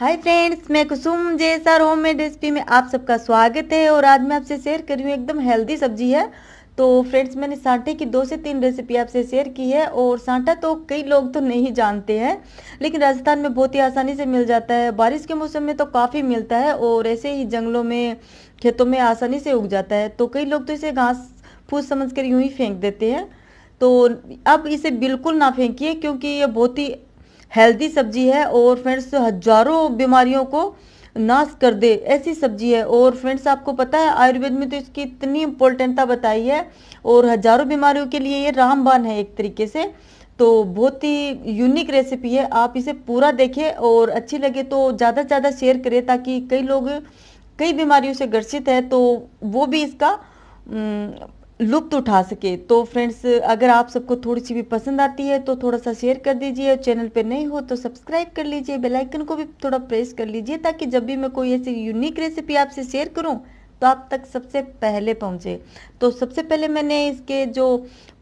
hi friends मैं कुसुम जैसा home made recipe में आप सबका स्वागत है और आज मैं आपसे शेयर कर रही हूँ एकदम हेल्दी सब्जी है तो फ्रेंड्स मैंने सांठे की दो से तीन रेसिपी आपसे शेयर की है और सांठा तो कई लोग तो नहीं जानते हैं लेकिन राजस्थान में बहुत ही आसानी से मिल जाता है बारिश के मौसम में तो काफ़ी मिलता है और ऐसे ही जंगलों में खेतों में आसानी से उग जाता है तो कई लोग तो इसे घास फूस समझ कर यूँ ही फेंक देते हैं तो अब इसे बिल्कुल ना फेंकिए क्योंकि ये बहुत ही हेल्दी सब्जी है और फ्रेंड्स हजारों बीमारियों को नाश कर दे ऐसी सब्जी है और फ्रेंड्स आपको पता है आयुर्वेद में तो इसकी इतनी इम्पोर्टेंटता बताई है और हजारों बीमारियों के लिए ये रामबान है एक तरीके से तो बहुत ही यूनिक रेसिपी है आप इसे पूरा देखें और अच्छी लगे तो ज़्यादा से ज़्यादा शेयर करें ताकि कई लोग कई बीमारियों से ग्रसित है तो वो भी इसका लुप्त उठा सके तो फ्रेंड्स अगर आप सबको थोड़ी सी भी पसंद आती है तो थोड़ा सा शेयर कर दीजिए और चैनल पे नहीं हो तो सब्सक्राइब कर लीजिए बेल आइकन को भी थोड़ा प्रेस कर लीजिए ताकि जब भी मैं कोई ऐसी यूनिक रेसिपी आपसे शेयर करूं तो आप तक सबसे पहले पहुंचे तो सबसे पहले मैंने इसके जो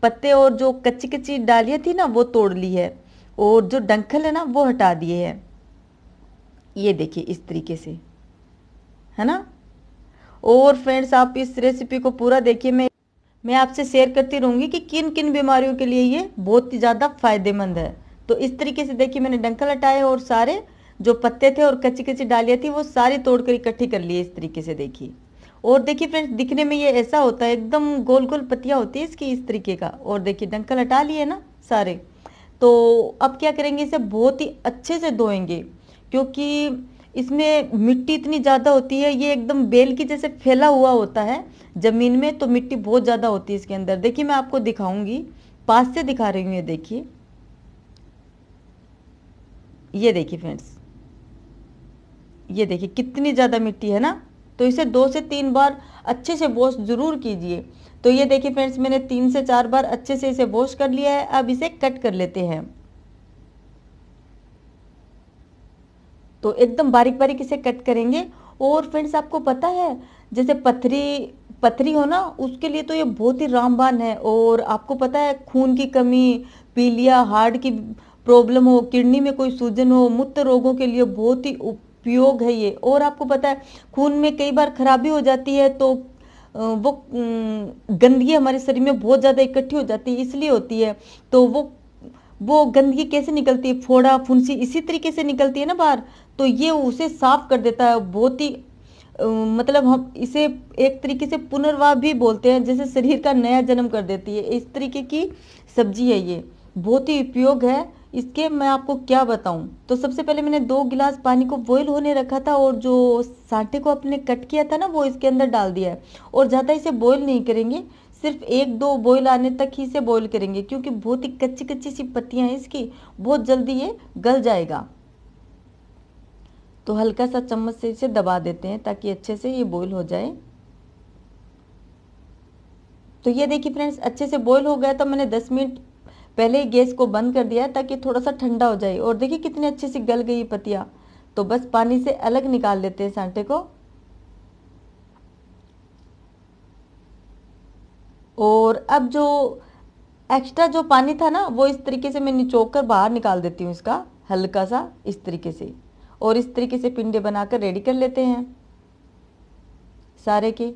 पत्ते और जो कच्ची कच्ची डालियाँ थी ना वो तोड़ ली है और जो डंखल है ना वो हटा दिए है ये देखिए इस तरीके से है ना और फ्रेंड्स आप इस रेसिपी को पूरा देखिए मैं मैं आपसे शेयर करती रहूँगी कि किन किन बीमारियों के लिए ये बहुत ही ज़्यादा फायदेमंद है तो इस तरीके से देखिए मैंने डंकल हटाए और सारे जो पत्ते थे और कच्ची कच्ची डालियाँ थी वो सारी तोड़कर इकट्ठी कर लिए इस तरीके से देखिए और देखिए फ्रेंड्स दिखने में ये ऐसा होता है एकदम गोल गोल पत्तियाँ होती है इसकी इस तरीके का और देखिए डंकल हटा लिए ना सारे तो अब क्या करेंगे इसे बहुत ही अच्छे से धोएंगे क्योंकि इसमें मिट्टी इतनी ज़्यादा होती है ये एकदम बेल की जैसे फैला हुआ होता है ज़मीन में तो मिट्टी बहुत ज़्यादा होती है इसके अंदर देखिए मैं आपको दिखाऊंगी पास से दिखा रही हूँ ये देखिए ये देखिए फ्रेंड्स ये देखिए कितनी ज़्यादा मिट्टी है ना तो इसे दो से तीन बार अच्छे से वॉश ज़रूर कीजिए तो ये देखिए फ्रेंड्स मैंने तीन से चार बार अच्छे से इसे वॉश कर लिया है अब इसे कट कर लेते हैं तो एकदम बारीक बारीक इसे कट करेंगे और फ्रेंड्स आपको पता है जैसे पथरी पथरी हो ना उसके लिए तो ये बहुत ही रामबान है और आपको पता है खून की कमी पीलिया हार्ट की प्रॉब्लम हो किडनी में कोई सूजन हो मूत्र रोगों के लिए बहुत ही उपयोग है ये और आपको पता है खून में कई बार खराबी हो जाती है तो वो गंदगी हमारे शरीर में बहुत ज़्यादा इकट्ठी हो जाती है इसलिए होती है तो वो वो गंदगी कैसे निकलती है फोड़ा फुंसी इसी तरीके से निकलती है ना बाहर तो ये उसे साफ कर देता है बहुत ही मतलब हम इसे एक तरीके से पुनर्वाह भी बोलते हैं जैसे शरीर का नया जन्म कर देती है इस तरीके की सब्जी है ये बहुत ही उपयोग है इसके मैं आपको क्या बताऊं तो सबसे पहले मैंने दो गिलास पानी को बॉईल होने रखा था और जो साठे को अपने कट किया था ना वो इसके अंदर डाल दिया है और ज़्यादा इसे बॉईल नहीं करेंगे सिर्फ एक दो बॉयल आने तक ही से बॉयल करेंगे क्योंकि बहुत ही कच्ची कच्ची सी पत्तियां हैं इसकी बहुत जल्दी ये गल जाएगा तो हल्का सा चम्मच से इसे दबा देते हैं ताकि अच्छे से ये बॉयल हो जाए तो ये देखिए फ्रेंड्स अच्छे से बॉयल हो गया तो मैंने 10 मिनट पहले ही गैस को बंद कर दिया ताकि थोड़ा सा ठंडा हो जाए और देखिए कितने अच्छे से गल गई पतिया तो बस पानी से अलग निकाल लेते हैं सांटे को और अब जो एक्स्ट्रा जो पानी था ना वो इस तरीके से मैं निचोक कर बाहर निकाल देती हूँ इसका हल्का सा इस तरीके से और इस तरीके से पिंडे बनाकर रेडी कर लेते हैं सारे के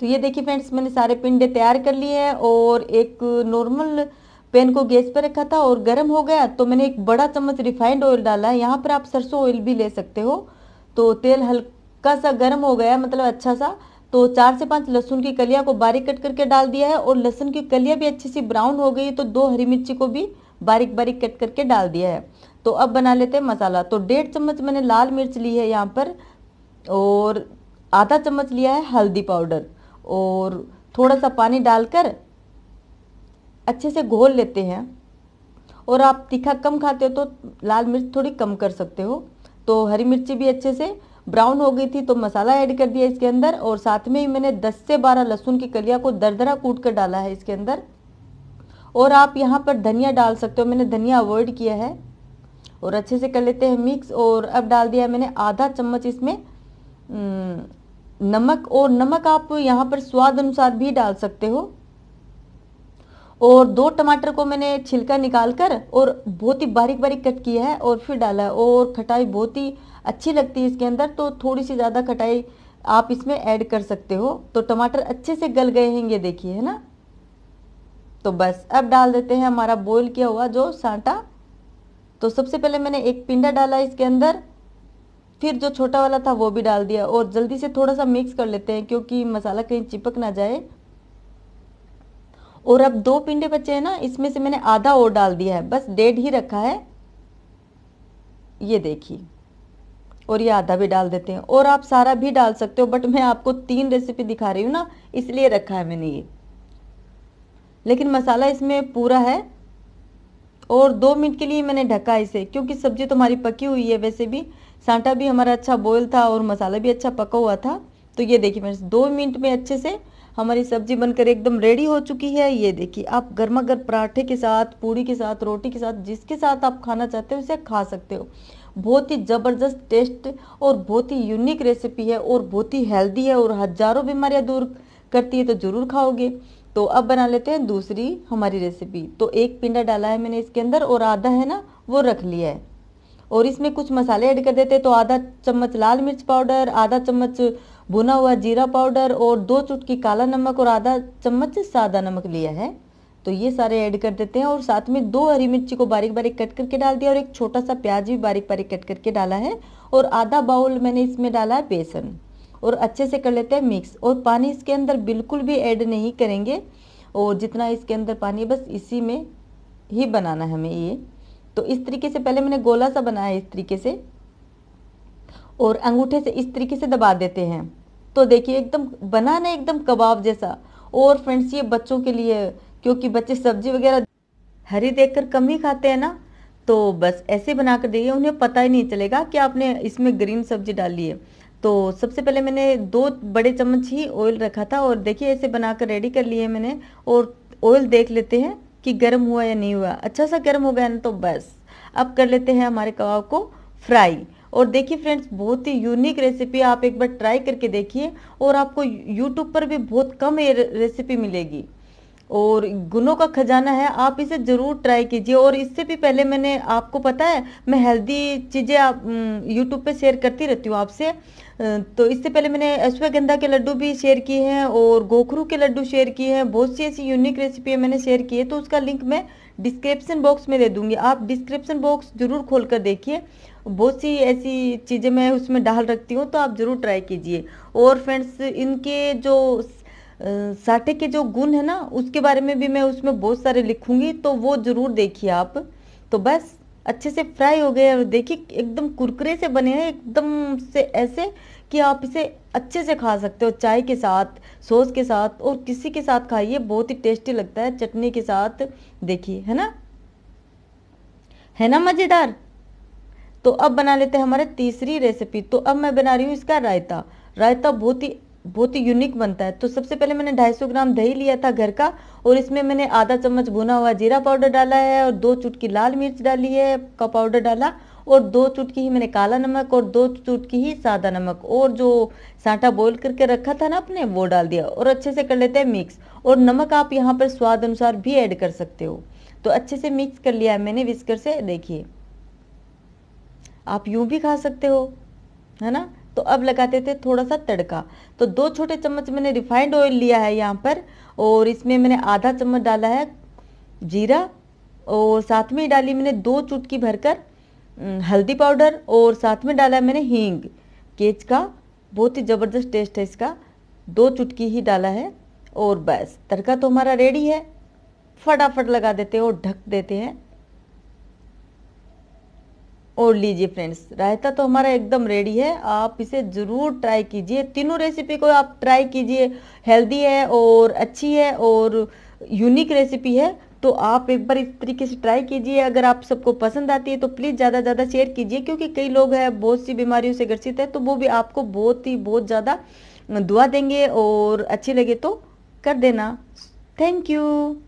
तो ये देखिए फ्रेंड्स मैंने सारे पिंडे तैयार कर लिए हैं और एक नॉर्मल पैन को गैस पर रखा था और गर्म हो गया तो मैंने एक बड़ा चम्मच रिफाइंड ऑयल डाला है यहाँ पर आप सरसों ऑयल भी ले सकते हो तो तेल हल्का सा गर्म हो गया मतलब अच्छा सा तो चार से पांच लहसुन की कलिया को बारीक कट करके डाल दिया है और लहसुन की कलिया भी अच्छी सी ब्राउन हो गई तो दो हरी मिर्ची को भी बारीक बारीक कट करके डाल दिया है तो अब बना लेते हैं मसाला तो डेढ़ चम्मच मैंने लाल मिर्च ली है यहाँ पर और आधा चम्मच लिया है हल्दी पाउडर और थोड़ा सा पानी डालकर अच्छे से घोल लेते हैं और आप तीखा कम खाते हो तो लाल मिर्च थोड़ी कम कर सकते हो तो हरी मिर्ची भी अच्छे से ब्राउन हो गई थी तो मसाला ऐड कर दिया इसके अंदर और साथ में ही मैंने 10 से 12 लहसुन की कलिया को दरदरा कूट कर डाला है इसके अंदर और आप यहाँ पर धनिया डाल सकते हो मैंने धनिया अवॉइड किया है और अच्छे से कर लेते हैं मिक्स और अब डाल दिया मैंने आधा चम्मच इसमें नमक और नमक आप यहाँ पर स्वाद अनुसार भी डाल सकते हो और दो टमाटर को मैंने छिलका निकाल कर और बहुत ही बारीक बारीक कट किया है और फिर डाला है और खटाई बहुत ही अच्छी लगती है इसके अंदर तो थोड़ी सी ज़्यादा खटाई आप इसमें ऐड कर सकते हो तो टमाटर अच्छे से गल गए हैं ये देखिए है ना तो बस अब डाल देते हैं हमारा बॉईल किया हुआ जो सांटा तो सबसे पहले मैंने एक पिंडा डाला इसके अंदर फिर जो छोटा वाला था वो भी डाल दिया और जल्दी से थोड़ा सा मिक्स कर लेते हैं क्योंकि मसाला कहीं चिपक ना जाए और अब दो पिंडे बचे हैं ना इसमें से मैंने आधा और डाल दिया है बस डेढ़ ही रखा है ये देखिए और ये आधा भी डाल देते हैं और आप सारा भी डाल सकते हो बट मैं आपको तीन रेसिपी दिखा रही हूँ ना इसलिए रखा है मैंने ये लेकिन मसाला इसमें पूरा है और दो मिनट के लिए मैंने ढका इसे क्योंकि सब्जी तो हमारी पकी हुई है वैसे भी सांटा भी हमारा अच्छा बॉयल था और मसाला भी अच्छा पका हुआ था तो ये देखिए मैंने दो मिनट में अच्छे से हमारी सब्जी बनकर एकदम रेडी हो चुकी है ये देखिए आप गर्मा गर्म पराठे के साथ पूड़ी के साथ रोटी के साथ जिसके साथ आप खाना चाहते हो उसे खा सकते हो बहुत ही ज़बरदस्त टेस्ट और बहुत ही यूनिक रेसिपी है और बहुत ही हेल्दी है और हज़ारों बीमारियाँ दूर करती है तो ज़रूर खाओगे तो अब बना लेते हैं दूसरी हमारी रेसिपी तो एक पिंडा डाला है मैंने इसके अंदर और आधा है ना वो रख लिया है और इसमें कुछ मसाले ऐड कर देते हैं तो आधा चम्मच लाल मिर्च पाउडर आधा चम्मच भुना हुआ जीरा पाउडर और दो चुटकी काला नमक और आधा चम्मच सादा नमक लिया है तो ये सारे ऐड कर देते हैं और साथ में दो हरी मिर्ची को बारीक बारीक कट करके डाल दिया और एक छोटा सा प्याज भी बारीक बारीक कट करके डाला है और आधा बाउल मैंने इसमें डाला है बेसन और अच्छे से कर लेते हैं मिक्स और पानी इसके अंदर बिल्कुल भी ऐड नहीं करेंगे और जितना इसके अंदर पानी है बस इसी में ही बनाना है हमें ये तो इस तरीके से पहले मैंने गोला सा बनाया है इस तरीके से और अंगूठे से इस तरीके से दबा देते हैं तो देखिए एकदम बना ना एकदम कबाब जैसा और फ्रेंड्स ये बच्चों के लिए क्योंकि बच्चे सब्जी वगैरह हरी कर कम ही खाते हैं ना तो बस ऐसे बना कर देखिए उन्हें पता ही नहीं चलेगा कि आपने इसमें ग्रीन सब्जी डाली है तो सबसे पहले मैंने दो बड़े चम्मच ही ऑयल रखा था और देखिए ऐसे बनाकर रेडी कर लिए मैंने और ऑयल देख लेते हैं कि गर्म हुआ या नहीं हुआ अच्छा सा गर्म हो गया ना तो बस अब कर लेते हैं हमारे कबाब को फ्राई और देखिए फ्रेंड्स बहुत ही यूनिक रेसिपी आप एक बार ट्राई करके देखिए और आपको यूट्यूब पर भी बहुत कम ये रेसिपी मिलेगी और गुनों का खजाना है आप इसे ज़रूर ट्राई कीजिए और इससे भी पहले मैंने आपको पता है मैं हेल्दी चीज़ें आप यूट्यूब पे शेयर करती रहती हूँ आपसे तो इससे पहले मैंने अश्वगंधा के लड्डू भी शेयर किए हैं और गोखरू के लड्डू शेयर किए हैं बहुत सी ऐसी यूनिक रेसिपी मैंने शेयर की है तो उसका लिंक मैं डिस्क्रिप्सन बॉक्स में दे दूँगी आप डिस्क्रिप्शन बॉक्स ज़रूर खोल कर देखिए बहुत सी ऐसी चीज़ें मैं उसमें डाल रखती हूँ तो आप ज़रूर ट्राई कीजिए और फ्रेंड्स इनके जो साठे के जो गुण है ना उसके बारे में भी मैं उसमें बहुत सारे लिखूँगी तो वो ज़रूर देखिए आप तो बस अच्छे से फ्राई हो गए और देखिए एकदम कुरकुरे से बने हैं एकदम से ऐसे कि आप इसे अच्छे से खा सकते हो चाय के साथ सॉस के साथ और किसी के साथ खाइए बहुत ही टेस्टी लगता है चटनी के साथ देखिए है ना है ना मज़ेदार तो अब बना लेते हैं हमारे तीसरी रेसिपी तो अब मैं बना रही हूँ इसका रायता रायता बहुत ही बहुत ही यूनिक बनता है तो सबसे पहले मैंने 250 ग्राम दही लिया था घर का और इसमें मैंने आधा चम्मच भुना हुआ जीरा पाउडर डाला है और दो चुटकी लाल मिर्च डाली है का पाउडर डाला और दो चुटकी ही मैंने काला नमक और दो चुटकी ही सादा नमक और जो सांटा बॉईल करके रखा था ना अपने वो डाल दिया और अच्छे से कर लेते हैं मिक्स और नमक आप यहाँ पर स्वाद अनुसार भी ऐड कर सकते हो तो अच्छे से मिक्स कर लिया है मैंने विस्कर से देखिए आप यूं भी खा सकते हो है ना तो अब लगाते थे थोड़ा सा तड़का तो दो छोटे चम्मच मैंने रिफाइंड ऑयल लिया है यहाँ पर और इसमें मैंने आधा चम्मच डाला है जीरा और साथ में ही डाली मैंने दो चुटकी भरकर हल्दी पाउडर और साथ में डाला है मैंने हींग केच का बहुत ही ज़बरदस्त टेस्ट है इसका दो चुटकी ही डाला है और बस तड़का तो हमारा रेडी है फटाफट लगा देते हैं और ढक देते हैं और लीजिए फ्रेंड्स रायता तो हमारा एकदम रेडी है आप इसे ज़रूर ट्राई कीजिए तीनों रेसिपी को आप ट्राई कीजिए हेल्दी है और अच्छी है और यूनिक रेसिपी है तो आप एक बार इस तरीके से ट्राई कीजिए अगर आप सबको पसंद आती है तो प्लीज़ ज़्यादा ज़्यादा शेयर कीजिए क्योंकि कई लोग हैं बहुत सी बीमारियों से ग्रसित है तो वो भी आपको बहुत ही बहुत ज़्यादा दुआ देंगे और अच्छी लगे तो कर देना थैंक यू